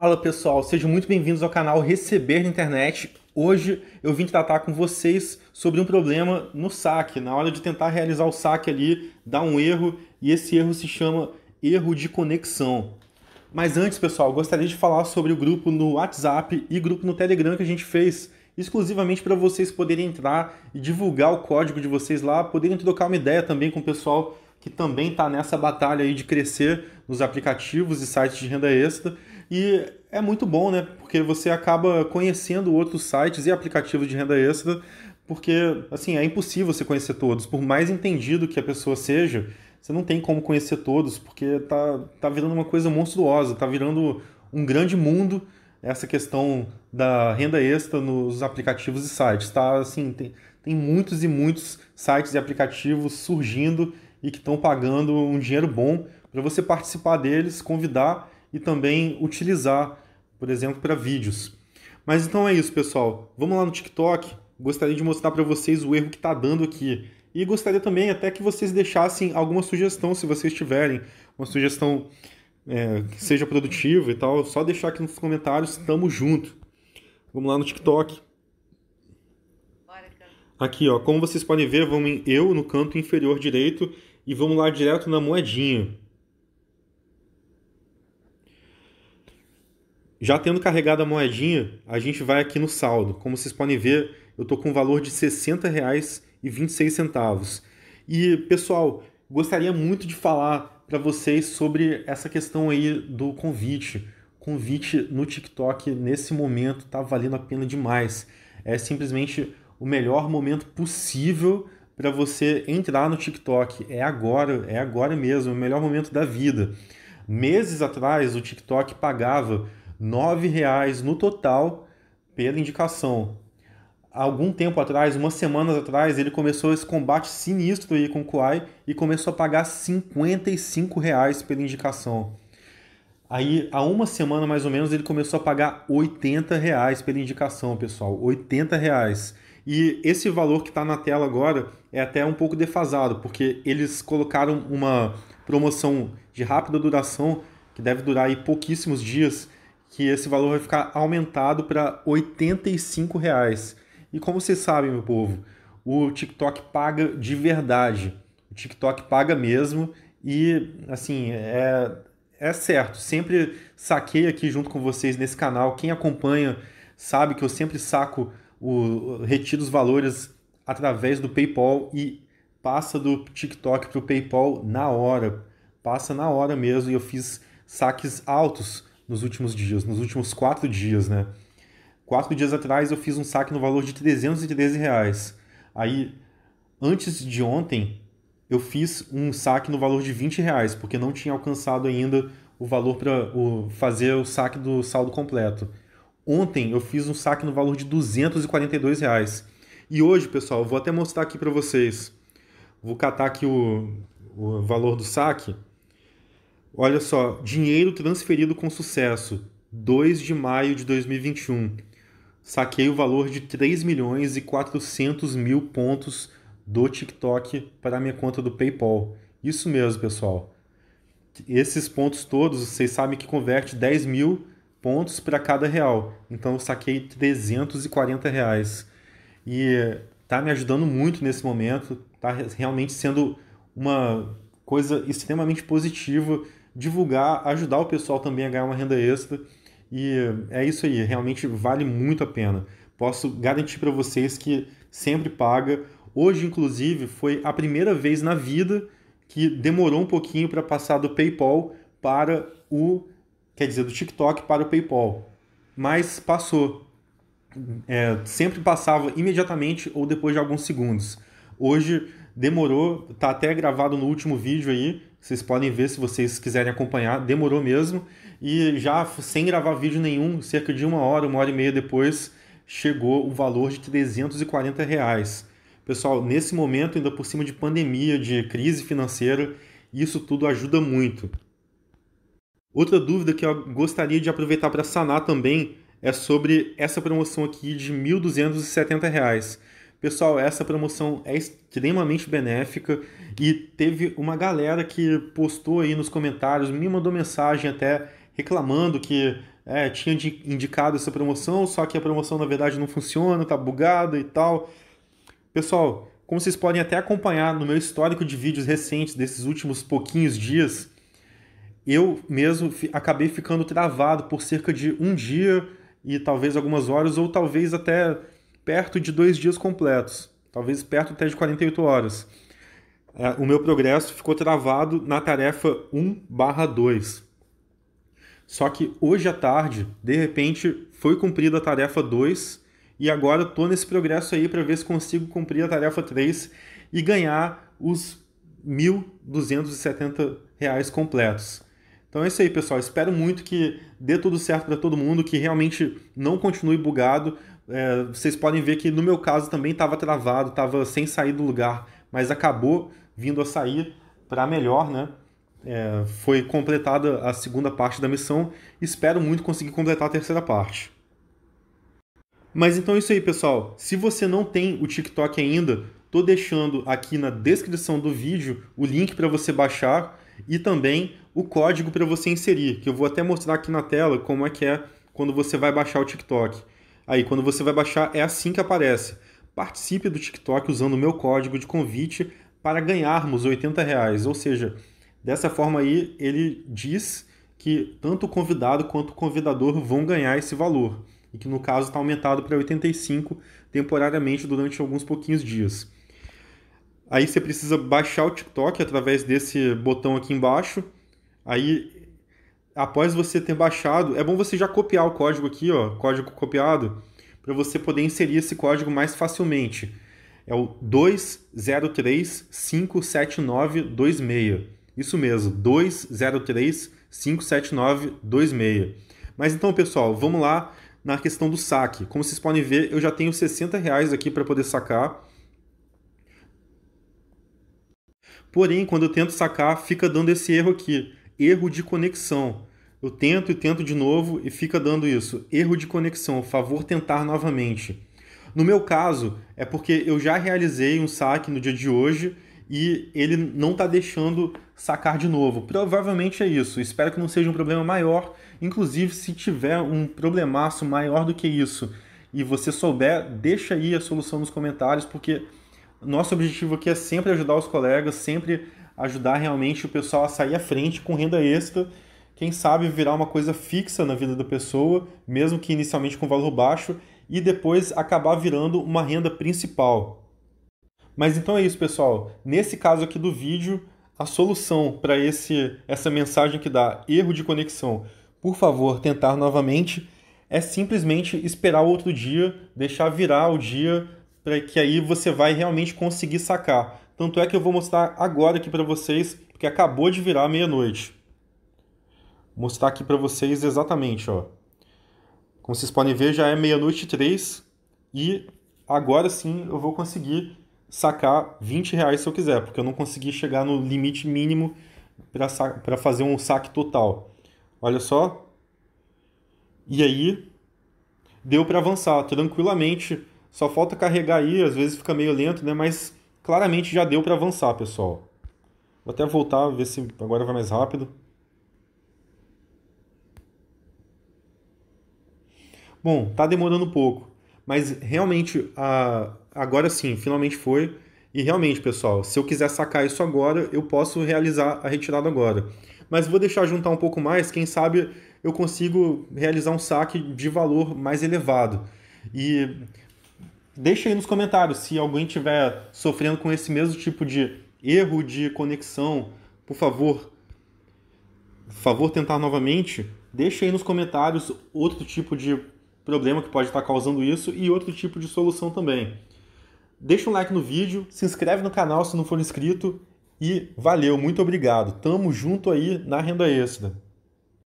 Fala pessoal, sejam muito bem-vindos ao canal Receber na Internet. Hoje eu vim tratar com vocês sobre um problema no saque. Na hora de tentar realizar o saque ali, dá um erro e esse erro se chama erro de conexão. Mas antes, pessoal, gostaria de falar sobre o grupo no WhatsApp e grupo no Telegram que a gente fez exclusivamente para vocês poderem entrar e divulgar o código de vocês lá, poderem trocar uma ideia também com o pessoal que também está nessa batalha aí de crescer nos aplicativos e sites de renda extra e é muito bom, né? Porque você acaba conhecendo outros sites e aplicativos de renda extra, porque, assim, é impossível você conhecer todos. Por mais entendido que a pessoa seja, você não tem como conhecer todos, porque tá, tá virando uma coisa monstruosa, tá virando um grande mundo essa questão da renda extra nos aplicativos e sites, tá? Assim, tem, tem muitos e muitos sites e aplicativos surgindo e que estão pagando um dinheiro bom para você participar deles, convidar e também utilizar, por exemplo, para vídeos. Mas então é isso, pessoal. Vamos lá no TikTok. Gostaria de mostrar para vocês o erro que está dando aqui. E gostaria também até que vocês deixassem alguma sugestão, se vocês tiverem uma sugestão é, que seja produtiva e tal. Só deixar aqui nos comentários. Tamo junto. Vamos lá no TikTok. Aqui, ó, como vocês podem ver, vamos em eu no canto inferior direito e vamos lá direto na moedinha. Já tendo carregado a moedinha, a gente vai aqui no saldo. Como vocês podem ver, eu estou com um valor de R$ 60,26. E, pessoal, gostaria muito de falar para vocês sobre essa questão aí do convite. Convite no TikTok nesse momento está valendo a pena demais. É simplesmente o melhor momento possível para você entrar no TikTok. É agora, é agora mesmo, é o melhor momento da vida. Meses atrás, o TikTok pagava R$ reais no total pela indicação. Algum tempo atrás, umas semanas atrás, ele começou esse combate sinistro aí com o Kuai e começou a pagar R$ reais pela indicação. Aí, há uma semana mais ou menos, ele começou a pagar R$ reais pela indicação, pessoal. R$ reais. E esse valor que está na tela agora é até um pouco defasado, porque eles colocaram uma promoção de rápida duração, que deve durar aí pouquíssimos dias, que esse valor vai ficar aumentado para R$ reais. E como vocês sabem, meu povo, o TikTok paga de verdade. O TikTok paga mesmo e, assim, é, é certo. Sempre saquei aqui junto com vocês nesse canal. Quem acompanha sabe que eu sempre saco o retiro os valores através do PayPal e passa do TikTok para o PayPal na hora. Passa na hora mesmo e eu fiz saques altos nos últimos dias, nos últimos quatro dias, né? Quatro dias atrás eu fiz um saque no valor de 313 reais. Aí, antes de ontem, eu fiz um saque no valor de 20 reais, porque não tinha alcançado ainda o valor para fazer o saque do saldo completo. Ontem eu fiz um saque no valor de 242 reais. E hoje, pessoal, vou até mostrar aqui para vocês. Vou catar aqui o, o valor do saque. Olha só, dinheiro transferido com sucesso, 2 de maio de 2021. Saquei o valor de 3 milhões e 400 mil pontos do TikTok para minha conta do PayPal. Isso mesmo, pessoal. Esses pontos todos, vocês sabem que converte 10 mil pontos para cada real. Então eu saquei 340 reais. E está me ajudando muito nesse momento, Está realmente sendo uma coisa extremamente positiva divulgar, ajudar o pessoal também a ganhar uma renda extra. E é isso aí, realmente vale muito a pena. Posso garantir para vocês que sempre paga. Hoje, inclusive, foi a primeira vez na vida que demorou um pouquinho para passar do PayPal para o, quer dizer, do TikTok para o PayPal. Mas passou. É, sempre passava imediatamente ou depois de alguns segundos. Hoje demorou, tá até gravado no último vídeo aí, vocês podem ver se vocês quiserem acompanhar. Demorou mesmo. E já sem gravar vídeo nenhum, cerca de uma hora, uma hora e meia depois, chegou o valor de 340 reais. Pessoal, nesse momento, ainda por cima de pandemia, de crise financeira, isso tudo ajuda muito. Outra dúvida que eu gostaria de aproveitar para sanar também é sobre essa promoção aqui de R$ 1.270. Pessoal, essa promoção é extremamente benéfica e teve uma galera que postou aí nos comentários, me mandou mensagem até reclamando que é, tinha indicado essa promoção, só que a promoção na verdade não funciona, tá bugada e tal. Pessoal, como vocês podem até acompanhar no meu histórico de vídeos recentes desses últimos pouquinhos dias, eu mesmo acabei ficando travado por cerca de um dia e talvez algumas horas, ou talvez até perto de dois dias completos, talvez perto até de 48 horas. É, o meu progresso ficou travado na tarefa 1/2. Só que hoje à tarde, de repente, foi cumprida a tarefa 2 e agora estou nesse progresso aí para ver se consigo cumprir a tarefa 3 e ganhar os R$ 1.270 completos. Então é isso aí, pessoal. Espero muito que dê tudo certo para todo mundo, que realmente não continue bugado, é, vocês podem ver que no meu caso também estava travado, estava sem sair do lugar, mas acabou vindo a sair para melhor, né? É, foi completada a segunda parte da missão. Espero muito conseguir completar a terceira parte. Mas então é isso aí, pessoal. Se você não tem o TikTok ainda, tô deixando aqui na descrição do vídeo o link para você baixar e também o código para você inserir, que eu vou até mostrar aqui na tela como é que é quando você vai baixar o TikTok. Aí quando você vai baixar, é assim que aparece. Participe do TikTok usando o meu código de convite para ganharmos 80 reais. Ou seja, dessa forma aí ele diz que tanto o convidado quanto o convidador vão ganhar esse valor. E que no caso está aumentado para 85 temporariamente durante alguns pouquinhos dias. Aí você precisa baixar o TikTok através desse botão aqui embaixo. Aí após você ter baixado, é bom você já copiar o código aqui, ó, código copiado, para você poder inserir esse código mais facilmente. É o 203-57926. Isso mesmo, 203-57926. Mas então, pessoal, vamos lá na questão do saque. Como vocês podem ver, eu já tenho 60 reais aqui para poder sacar. Porém, quando eu tento sacar, fica dando esse erro aqui erro de conexão. Eu tento e tento de novo e fica dando isso. Erro de conexão, favor tentar novamente. No meu caso, é porque eu já realizei um saque no dia de hoje e ele não está deixando sacar de novo. Provavelmente é isso. Espero que não seja um problema maior. Inclusive, se tiver um problemaço maior do que isso e você souber, deixa aí a solução nos comentários, porque nosso objetivo aqui é sempre ajudar os colegas, sempre ajudar realmente o pessoal a sair à frente com renda extra, quem sabe virar uma coisa fixa na vida da pessoa, mesmo que inicialmente com valor baixo, e depois acabar virando uma renda principal. Mas então é isso, pessoal. Nesse caso aqui do vídeo, a solução para esse essa mensagem que dá erro de conexão, por favor, tentar novamente, é simplesmente esperar outro dia, deixar virar o dia, para que aí você vai realmente conseguir sacar. Tanto é que eu vou mostrar agora aqui para vocês, porque acabou de virar meia-noite. Mostrar aqui para vocês exatamente, ó. Como vocês podem ver, já é meia-noite três e agora sim eu vou conseguir sacar 20 reais se eu quiser, porque eu não consegui chegar no limite mínimo para fazer um saque total. Olha só. E aí, deu para avançar tranquilamente. Só falta carregar aí, às vezes fica meio lento, né? Mas Claramente já deu para avançar, pessoal. Vou até voltar, ver se agora vai mais rápido. Bom, tá demorando um pouco, mas realmente a... agora sim, finalmente foi. E realmente, pessoal, se eu quiser sacar isso agora, eu posso realizar a retirada agora. Mas vou deixar juntar um pouco mais, quem sabe eu consigo realizar um saque de valor mais elevado. E deixa aí nos comentários se alguém tiver sofrendo com esse mesmo tipo de erro de conexão, por favor, por favor tentar novamente. Deixa aí nos comentários outro tipo de problema que pode estar causando isso e outro tipo de solução também. Deixa um like no vídeo, se inscreve no canal se não for inscrito e valeu, muito obrigado. Tamo junto aí na renda extra.